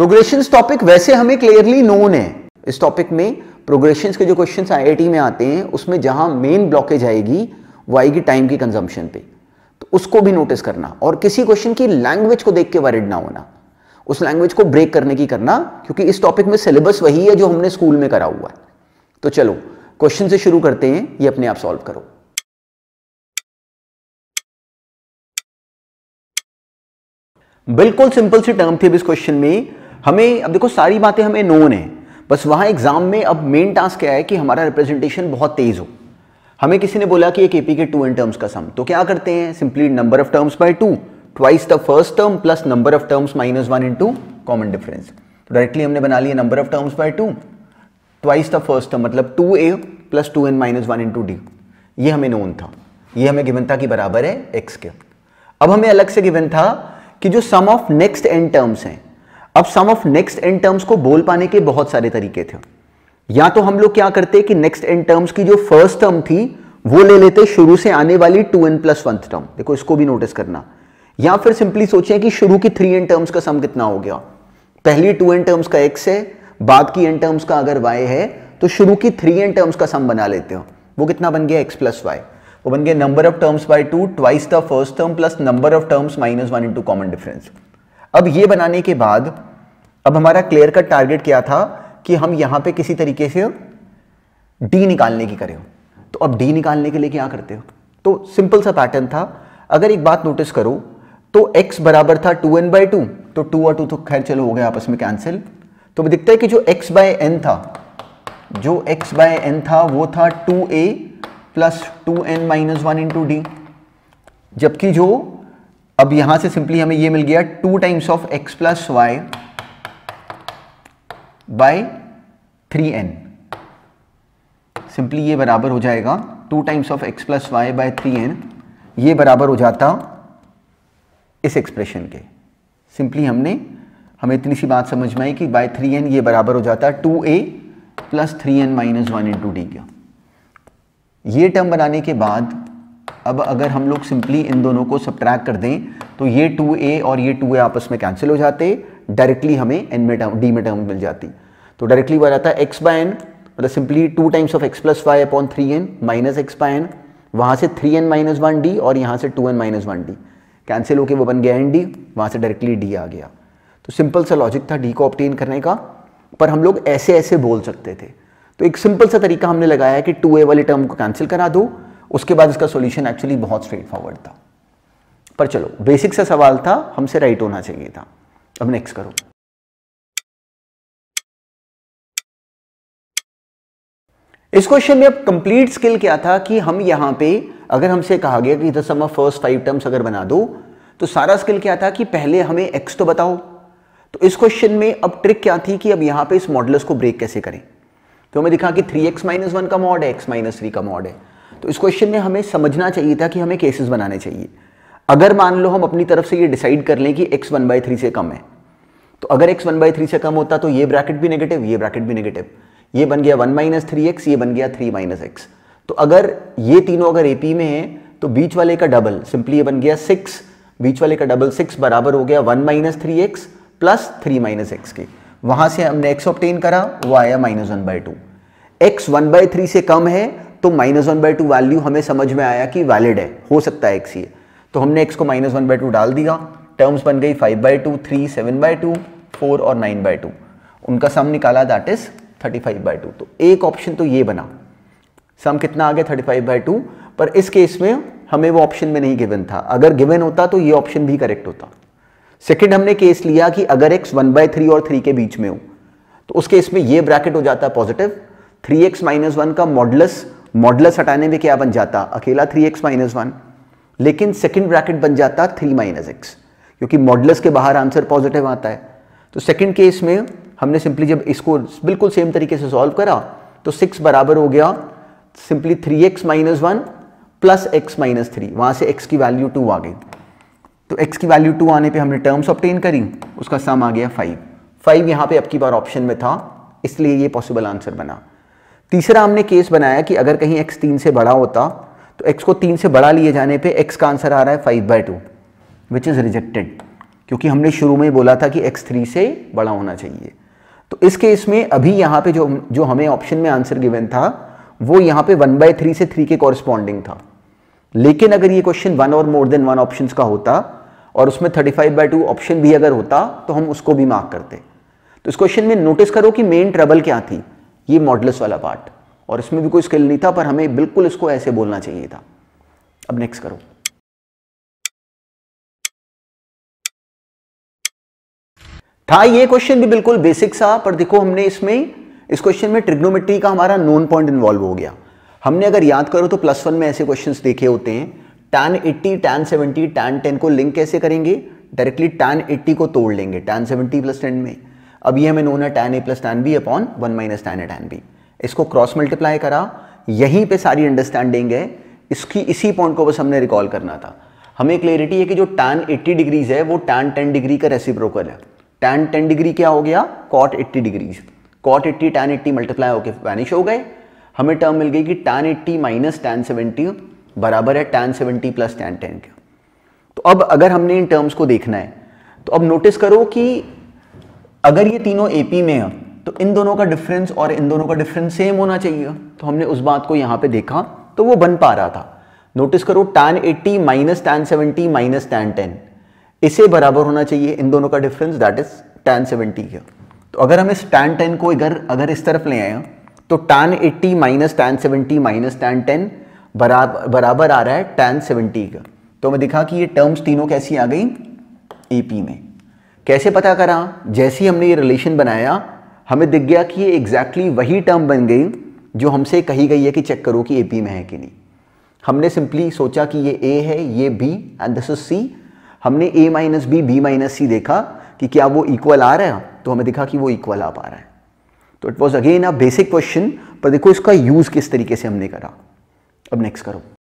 progression topic वैसे हमें clearly known है इस टॉपिक में प्रोग्रेशन के जो क्वेश्चन आई में आते हैं उसमें जहां मेन ब्लॉकेज आएगी वो आएगी टाइम की कंजम्पशन पे तो उसको भी नोटिस करना और किसी क्वेश्चन की लैंग्वेज को देख के वरिड ना होना उस लैंग्वेज को ब्रेक करने की करना क्योंकि इस टॉपिक में सिलेबस वही है जो हमने स्कूल में करा हुआ है तो चलो क्वेश्चन से शुरू करते हैं ये अपने आप सॉल्व करो बिल्कुल सिंपल सी टर्म थी इस क्वेश्चन में हमें अब देखो सारी बातें हमें नोन है बस वहाँ एग्ज़ाम में अब मेन टास्क क्या है कि हमारा रिप्रेजेंटेशन बहुत तेज़ हो हमें किसी ने बोला कि एक एपी के टू एंड टर्म्स का सम तो क्या करते हैं simply number of terms by two twice the first term plus number of terms minus one two common difference directly हमने बना लिया number of terms by two twice the first term मतलब two a plus two n minus one two d ये हमें known था ये हमें given था कि बराबर है एक्स के अब हमें अलग से गिवन था कि जो sum of next n terms हैं अब sum of next n terms को बोल पाने के बहुत सारे तरीके थे या तो हम लोग क्या करते कि नेक्स्ट एंड टर्म्स की जो फर्स्ट टर्म थी वो ले लेते शुरू से आने वाली two n plus one term देखो इसको भी नोटिस करना या फिर सिंपली सोचिए कि शुरू की थ्री एन टर्म्स का सम कितना हो गया पहली टू एन टर्म्स का एक्स है बाद की एन टर्म्स का अगर वाई है तो शुरू की थ्री एन टर्म्स का सम बना लेते हो वो कितना बन गया एक्स प्लस वाई वो बन गया number of terms by two twice the first term plus number of terms minus one into common difference अब ये बनाने के बाद अब हमारा क्लियर कट टारगेट क्या था कि हम यहां पे किसी तरीके से डी निकालने की करें तो अब डी निकालने के लिए क्या करते हो तो सिंपल सा पैटर्न था अगर एक बात नोटिस करो तो एक्स बराबर था टू एन बाई टू तो टू और टू तो खैर चलो हो गया आपस में कैंसिल तो दिखता है कि जो एक्स बाय एन था जो एक्स बाय एन था वो था two a plus two n minus one into d जबकि जो अब यहां से सिंपली हमें ये मिल गया two times of x plus y by three n simply ये बराबर हो जाएगा two times of x plus y by three n ये बराबर हो जाता इस एक्सप्रेशन के सिंपली हमने हमें इतनी सी बात समझ में आई कि बाय थ्री एन ये बराबर हो जाता two a plus three n minus one in two d का ये टर्म बनाने के बाद अब अगर हम लोग सिंपली इन दोनों को सब्ट्रैक्ट कर दें तो ये टू ए और ये टू ए आपस में कैंसिल हो जाते डायरेक्टली हमें एन में टर्म डी में टर्म मिल जाती तो डायरेक्टली हुआ जाता है एक्स बाय एन मतलब simply two times of x plus y upon three n minus x by n वहाँ से three n minus one d और यहाँ से two n minus one d cancel होकर वो बन गया एन डी वहाँ से डायरेक्टली डी आ गया तो सिंपल सा लॉजिक था डी को ऑप्टेन करने का पर हम लोग ऐसे ऐसे बोल सकते थे तो एक सिंपल सा तरीका हमने लगाया है कि टू ए वाली टर्म को कैंसिल करा दो उसके बाद इसका सोल्यूशन एक्चुअली बहुत स्ट्रेट फॉरवर्ड था पर चलो बेसिक सा सवाल था हमसे राइट होना चाहिए था अब नेक्स्ट करो इस क्वेश्चन में अब कंप्लीट स्किल क्या था कि हम यहां पे अगर हमसे कहा गया कि the sum of first five terms अगर बना दो तो सारा स्किल क्या था कि पहले हमें एक्स तो बताओ तो इस क्वेश्चन में अब ट्रिक क्या थी कि अब यहां पे इस मॉडल को ब्रेक कैसे करें तो हमें दिखा कि थ्री एक्स माइनस वन का मॉड है एक्स माइनस थ्री का मॉड है तो इस क्वेश्चन में हमें समझना चाहिए था कि हमें केसेस बनाने चाहिए अगर मान लो हम अपनी तरफ से ये डिसाइड कर लें कि एक्स वन बाई थ्री से कम है तो अगर एक्स वन बाई थ्री से कम होता तो ये ब्रैकेट भी नेगेटिव ये ब्रैकेट भी नेगेटिव ये बन गया वन माइनस थ्री एक्स ये बन गया थ्री माइनस एक्स तो अगर ये तीनों अगर ए पी में है तो बीच वाले का डबल सिंपली ये बन गया सिक्स बीच वाले का डबल सिक्स बराबर हो गया one minus three x plus three minus x के वहां से हमने एक्स ऑप्टेन करा वो आया minus one by two x one by three से कम है तो minus one by two value हमें समझ में आया कि वैलिड है हो सकता है एक्स ये तो हमने एक्स को माइनस वन बाई टू डाल दिया टर्म्स बन गई five by two three seven by two four और नाइन बाई टू उनका सम निकाला that is thirty five by two तो एक ऑप्शन तो ये बना सम कितना आ गया थर्टी फाइव बाई टू पर इस केस में हमें वो ऑप्शन में नहीं गिवन था अगर गिवन होता तो ये ऑप्शन भी करेक्ट होता सेकेंड हमने केस लिया कि अगर एक्स वन बाई थ्री और थ्री के बीच में हो तो उस केस में ये ब्रैकेट हो जाता है positive three x minus one का मॉडलस मॉडलस हटाने में क्या बन जाता अकेला थ्री एक्स माइनस वन लेकिन सेकेंड ब्रैकेट बन जाता थ्री माइनस एक्स क्योंकि मॉडलस के बाहर आंसर पॉजिटिव आता है तो सेकेंड केस में हमने सिंपली जब इसको बिल्कुल सेम तरीके से सॉल्व करा तो सिक्स बराबर हो गया simply three x minus one plus x minus three वहां से एक्स की वैल्यू टू आ गई तो एक्स की वैल्यू टू आने पे हमने टर्म्स ऑप्टेन करी उसका सम आ गया फाइव फाइव यहां पे अब की बार ऑप्शन में था इसलिए ये पॉसिबल आंसर बना तीसरा हमने केस बनाया कि अगर कहीं एक्स तीन से बड़ा होता तो एक्स को तीन से बड़ा लिए जाने पर एक्स का आंसर आ रहा है five by two which is rejected क्योंकि हमने शुरू में ही बोला था कि एक्स थ्री से बड़ा होना चाहिए तो इस केस में अभी यहाँ पे जो जो हमें ऑप्शन में आंसर गिवन था वो यहाँ पे वन बाई थ्री से थ्री के कॉरस्पॉन्डिंग था लेकिन अगर ये क्वेश्चन वन और मोर देन वन ऑप्शन का होता और उसमें thirty five by two option भी अगर होता तो हम उसको भी मार्क करते तो इस क्वेश्चन में नोटिस करो कि मेन ट्रबल क्या थी ये मॉडल्स वाला पार्ट और इसमें भी कोई स्किल नहीं था पर हमें बिल्कुल इसको ऐसे बोलना चाहिए था अब नेक्स्ट करो था ये क्वेश्चन भी बिल्कुल बेसिक सा पर देखो हमने इसमें इस क्वेश्चन में ट्रिग्नोमेट्री का हमारा नॉन पॉइंट इन्वॉल्व हो गया हमने अगर याद करो तो प्लस वन में ऐसे क्वेश्चंस देखे होते हैं टैन 80, टैन 70, टैन 10 को लिंक कैसे करेंगे डायरेक्टली टैन 80 को तोड़ लेंगे टैन 70 प्लस टेन में अब ये हमें नोन है tan a plus tan b upon one minus tan a tan b इसको क्रॉस मल्टीप्लाई करा यहीं पे सारी अंडरस्टैंडिंग है इसकी इसी पॉइंट को बस हमने रिकॉल करना था हमें क्लियरिटी है कि जो टेन 80 डिग्रीज है वो टेन 10 डिग्री का रेसिप्रोकल है टेन 10 डिग्री क्या हो गया cot 80 degrees cot 80 tan 80 multiply होकर वैनिश हो गए हमें टर्म मिल गई कि टेन 80 माइनस टेन सेवेंटी बराबर है टेन 70 प्लस टेन 10 के तो अब अगर हमने इन टर्म्स को देखना है तो अब नोटिस करो कि अगर ये तीनों एपी में है तो इन दोनों का डिफरेंस और इन दोनों का डिफरेंस सेम होना चाहिए तो हमने उस बात को यहां पे देखा तो वो बन पा रहा था नोटिस करो tan 80 minus tan 70 minus tan 10 इसे बराबर होना चाहिए इन दोनों का डिफरेंस दैट इज टैन 70 का तो अगर हम इस टैन 10 को इधर अगर इस तरफ ले आए तो tan eighty minus tan seventy minus tan ten बराबर आ रहा है टैन सेवेंटी का तो हमें दिखा कि ये टर्म्स तीनों कैसी आ गई एपी में कैसे पता करा जैसे ही हमने ये रिलेशन बनाया हमें दिख गया कि ये एग्जैक्टली exactly वही टर्म बन गई जो हमसे कही गई है कि चेक करो कि ए पी में है कि नहीं हमने सिंपली सोचा कि ये ए है ये b and this is c हमने a minus b b minus c देखा कि क्या वो इक्वल आ रहा है तो हमें दिखा कि वो इक्वल आ पा रहा है तो it was again a basic question पर देखो इसका यूज़ किस तरीके से हमने करा अब नेक्स्ट करो